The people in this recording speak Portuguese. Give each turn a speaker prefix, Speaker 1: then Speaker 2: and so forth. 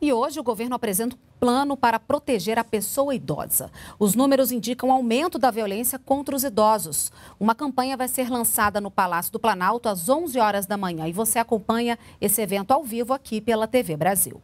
Speaker 1: E hoje o governo apresenta um plano para proteger a pessoa idosa. Os números indicam aumento da violência contra os idosos. Uma campanha vai ser lançada no Palácio do Planalto às 11 horas da manhã e você acompanha esse evento ao vivo aqui pela TV Brasil.